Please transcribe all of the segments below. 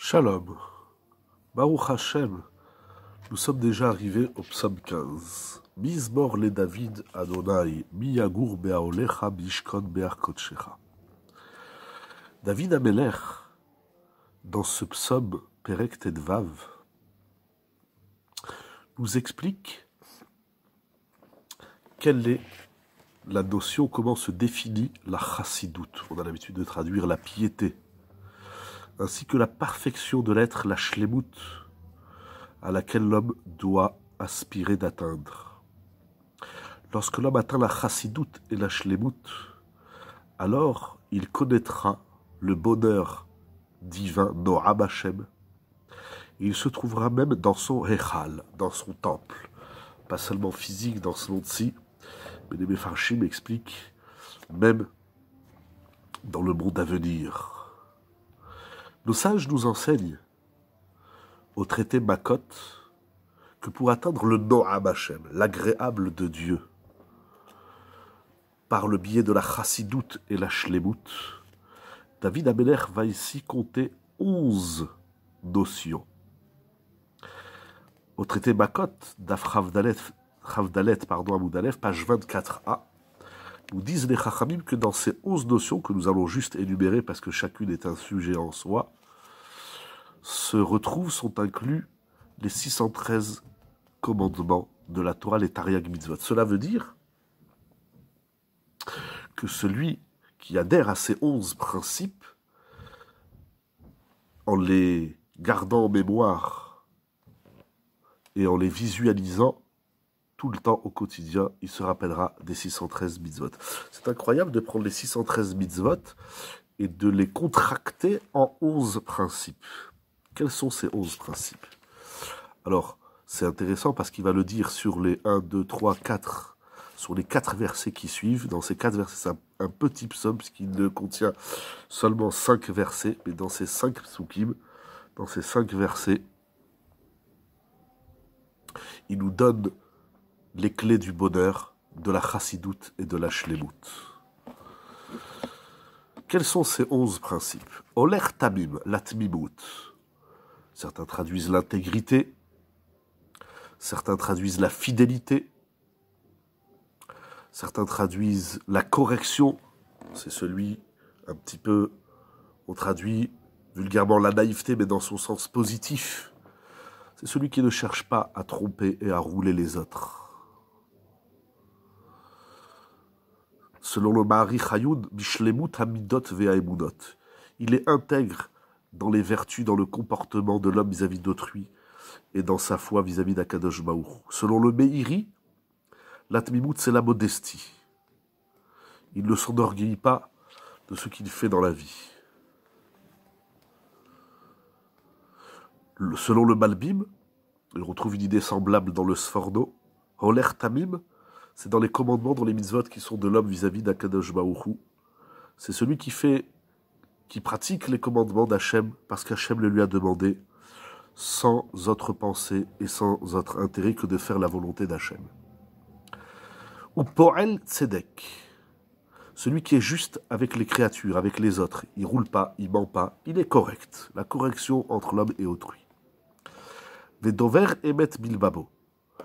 Shalom. Baruch Hashem. Nous sommes déjà arrivés au psaume 15. Mizmor le David Adonai, miyagur beaolecha mishkon Kotchecha. David Amelech, dans ce psaume Perek Tedvav, nous explique quelle est la notion, comment se définit la chassidoute. On a l'habitude de traduire la piété ainsi que la perfection de l'être, la Shlémout, à laquelle l'homme doit aspirer d'atteindre. Lorsque l'homme atteint la chassidoute et la Shlémout, alors il connaîtra le bonheur divin, Noam il se trouvera même dans son Echal, dans son temple, pas seulement physique, dans ce monde-ci, mais les Me'farshim expliquent, même dans le monde à venir. Nos sages nous enseignent au traité Makot que pour atteindre le Noam Hashem, l'agréable de Dieu, par le biais de la chassidoute et la shlémout David Abeler va ici compter onze notions. Au traité Makot, d'Af pardon, page 24a, nous disent les Chachamim que dans ces onze notions que nous allons juste énumérer parce que chacune est un sujet en soi, se retrouvent sont inclus les 613 commandements de la Torah, les Tariag Mitzvot. Cela veut dire que celui qui adhère à ces 11 principes, en les gardant en mémoire et en les visualisant tout le temps au quotidien, il se rappellera des 613 mitzvot. C'est incroyable de prendre les 613 mitzvot et de les contracter en 11 principes. Quels sont ces onze principes Alors, c'est intéressant parce qu'il va le dire sur les 1, 2, 3, 4, sur les quatre versets qui suivent. Dans ces quatre versets, c'est un, petit psaume, puisqu'il ne contient seulement cinq versets, mais dans ces cinq psukim, dans ces cinq versets, il nous donne les clés du bonheur, de la chassidoute et de la shlemout. Quels sont ces 11 principes Oler tamim, la Certains traduisent l'intégrité. Certains traduisent la fidélité. Certains traduisent la correction. C'est celui, un petit peu, on traduit vulgairement la naïveté, mais dans son sens positif. C'est celui qui ne cherche pas à tromper et à rouler les autres. Selon le Mahari Chayoun, Bishlemut Hamidot il est intègre dans les vertus, dans le comportement de l'homme vis-à-vis d'autrui et dans sa foi vis-à-vis d'Akadosh Baour. Selon le Meiri, l'Atmimut, c'est la modestie. Il ne s'enorgueille pas de ce qu'il fait dans la vie. Selon le Malbim, on retrouve une idée semblable dans le Sforno. Holer Tamim, c'est dans les commandements, dans les mitzvot qui sont de l'homme vis-à-vis d'Akadosh C'est celui qui fait qui pratique les commandements d'Hachem parce qu'Hachem le lui a demandé, sans autre pensée et sans autre intérêt que de faire la volonté d'Hachem. Ou Poel Tzedek, celui qui est juste avec les créatures, avec les autres, il roule pas, il ment pas, il est correct. La correction entre l'homme et autrui. Vedover Emet Bilbabo,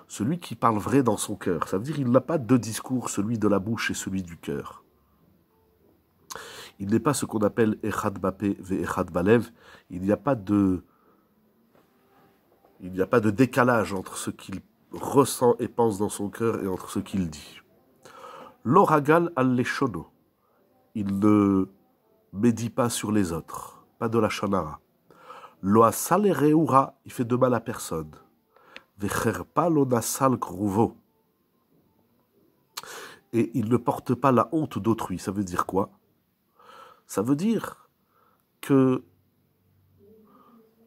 celui qui parle vrai dans son cœur, ça veut dire qu'il n'a pas deux discours, celui de la bouche et celui du cœur. Il n'est pas ce qu'on appelle Echad Bapé ve Il n'y a pas de. Il n'y a pas de décalage entre ce qu'il ressent et pense dans son cœur et entre ce qu'il dit. L'oragal al-leshono. Il ne médit pas sur les autres, pas de la shonara. Loasal salereura, il fait de mal à personne. Vecherpa Et il ne porte pas la honte d'autrui. Ça veut dire quoi ça veut dire que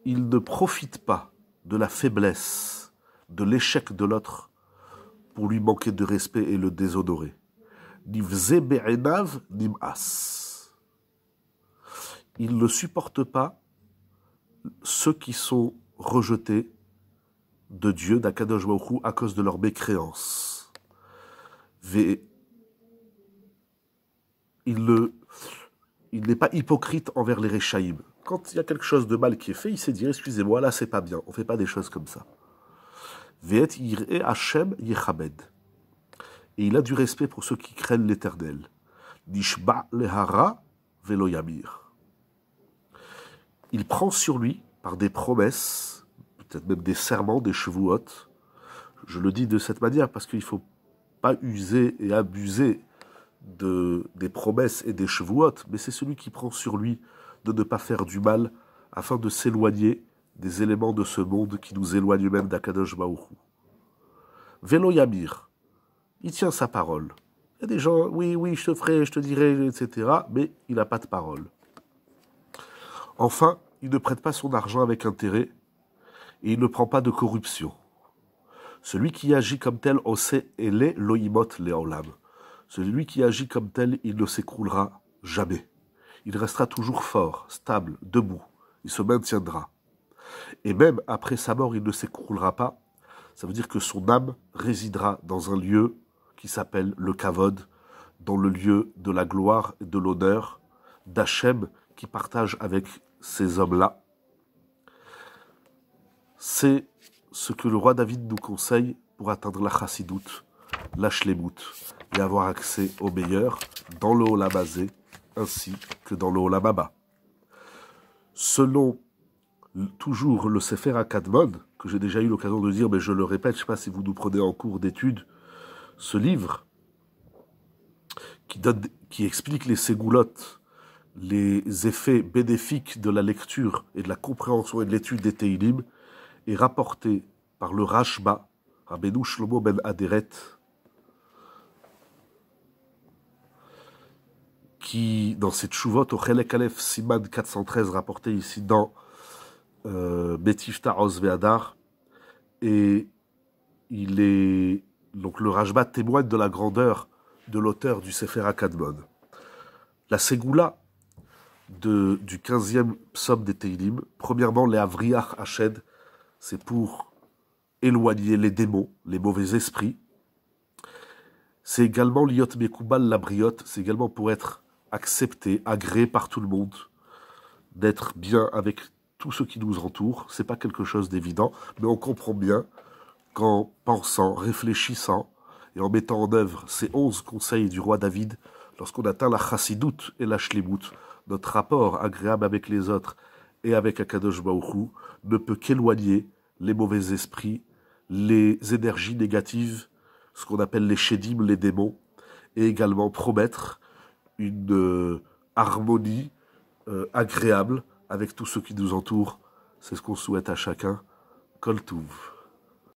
il ne profite pas de la faiblesse, de l'échec de l'autre pour lui manquer de respect et le déshonorer. Il ne supporte pas ceux qui sont rejetés de Dieu, d'Akadosh à cause de leur mécréance. Il le il n'est pas hypocrite envers les Réchaïm. Quand il y a quelque chose de mal qui est fait, il sait dire excusez-moi, là c'est pas bien, on fait pas des choses comme ça. Et il a du respect pour ceux qui craignent l'éternel. Il prend sur lui, par des promesses, peut-être même des serments, des chevouottes. Je le dis de cette manière parce qu'il ne faut pas user et abuser de, des promesses et des chevouottes, mais c'est celui qui prend sur lui de ne pas faire du mal afin de s'éloigner des éléments de ce monde qui nous éloignent même d'Akadosh maourou Velo Yamir, il tient sa parole. Il y a des gens, oui, oui, je te ferai, je te dirai, etc., mais il n'a pas de parole. Enfin, il ne prête pas son argent avec intérêt et il ne prend pas de corruption. Celui qui agit comme tel, on sait, et lohimot les celui qui agit comme tel, il ne s'écroulera jamais. Il restera toujours fort, stable, debout. Il se maintiendra. Et même après sa mort, il ne s'écroulera pas. Ça veut dire que son âme résidera dans un lieu qui s'appelle le Kavod, dans le lieu de la gloire et de l'honneur d'Hachem qui partage avec ces hommes-là. C'est ce que le roi David nous conseille pour atteindre la chassidoute, la et avoir accès au meilleur dans le Olam ainsi que dans le Olam Selon toujours le Sefer Akadmon, que j'ai déjà eu l'occasion de dire, mais je le répète, je ne sais pas si vous nous prenez en cours d'études, ce livre qui, donne, qui explique les ségoulottes, les effets bénéfiques de la lecture et de la compréhension et de l'étude des Teilim, est rapporté par le Rashba, Rabbeinu Shlomo ben Aderet, qui, dans cette chouvot, au Chelek Aleph Siman 413, rapporté ici dans euh, Betifta et il est. Donc le Rajba témoigne de la grandeur de l'auteur du Sefer Akadmon. La Ségoula de, du 15e psaume des Teilim, premièrement, les Avriach Hached, c'est pour éloigner les démons, les mauvais esprits. C'est également l'iot mekubal la briotte c'est également pour être accepté, agréé par tout le monde, d'être bien avec tout ce qui nous entoure, c'est pas quelque chose d'évident, mais on comprend bien qu'en pensant, réfléchissant et en mettant en œuvre ces onze conseils du roi David, lorsqu'on atteint la chassidoute et la shlimut, notre rapport agréable avec les autres et avec Akadosh baoukhou ne peut qu'éloigner les mauvais esprits, les énergies négatives, ce qu'on appelle les chédim, les démons, et également promettre une euh, harmonie euh, agréable avec tout ce qui nous entoure. C'est ce qu'on souhaite à chacun. Coltouve.